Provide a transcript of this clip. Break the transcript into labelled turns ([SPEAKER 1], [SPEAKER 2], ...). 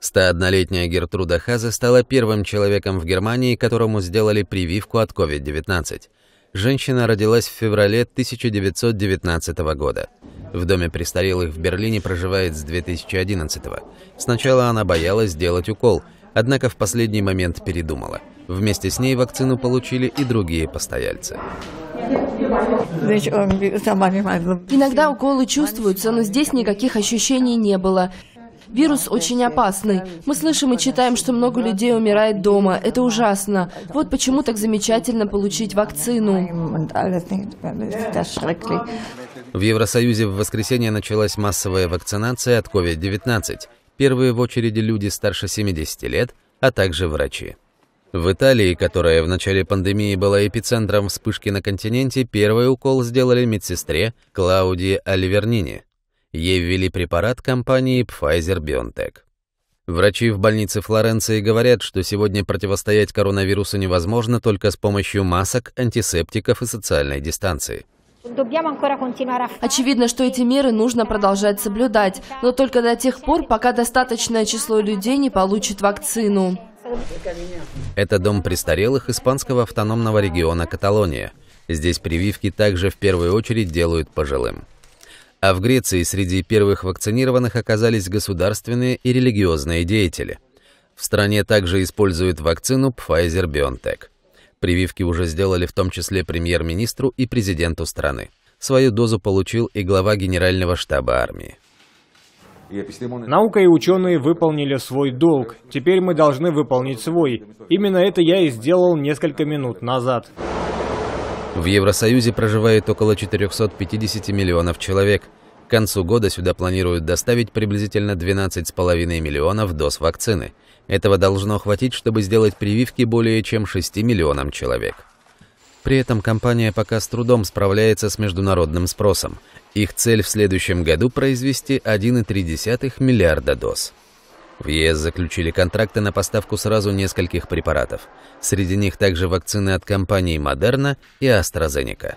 [SPEAKER 1] 101-летняя Гертруда Хазе стала первым человеком в Германии, которому сделали прививку от COVID-19. Женщина родилась в феврале 1919 года. В доме престарелых в Берлине проживает с 2011 года. Сначала она боялась сделать укол, однако в последний момент передумала. Вместе с ней вакцину получили и другие постояльцы.
[SPEAKER 2] Ну. Иногда уколы чувствуются, но здесь никаких ощущений не было. Вирус очень опасный. Мы слышим и читаем, что много людей умирает дома. Это ужасно. Вот почему так замечательно получить вакцину.
[SPEAKER 1] В Евросоюзе в воскресенье началась массовая вакцинация от COVID-19. Первые в очереди люди старше 70 лет, а также врачи. В Италии, которая в начале пандемии была эпицентром вспышки на континенте, первый укол сделали медсестре Клаудии Альвернини. Ей ввели препарат компании Pfizer BioNTech. Врачи в больнице Флоренции говорят, что сегодня противостоять коронавирусу невозможно только с помощью масок, антисептиков и социальной дистанции.
[SPEAKER 2] Очевидно, что эти меры нужно продолжать соблюдать, но только до тех пор, пока достаточное число людей не получит вакцину.
[SPEAKER 1] Это дом престарелых испанского автономного региона Каталония. Здесь прививки также в первую очередь делают пожилым. А в Греции среди первых вакцинированных оказались государственные и религиозные деятели. В стране также используют вакцину Pfizer-BioNTech. Прививки уже сделали в том числе премьер-министру и президенту страны. Свою дозу получил и глава Генерального штаба армии. Наука
[SPEAKER 2] и ученые выполнили свой долг. Теперь мы должны выполнить свой. Именно это я и сделал несколько минут назад.
[SPEAKER 1] В Евросоюзе проживает около 450 миллионов человек. К концу года сюда планируют доставить приблизительно 12,5 миллионов доз вакцины. Этого должно хватить, чтобы сделать прививки более чем 6 миллионам человек. При этом компания пока с трудом справляется с международным спросом. Их цель в следующем году произвести 1,3 миллиарда доз. В ЕС заключили контракты на поставку сразу нескольких препаратов. Среди них также вакцины от компаний Moderna и AstraZeneca.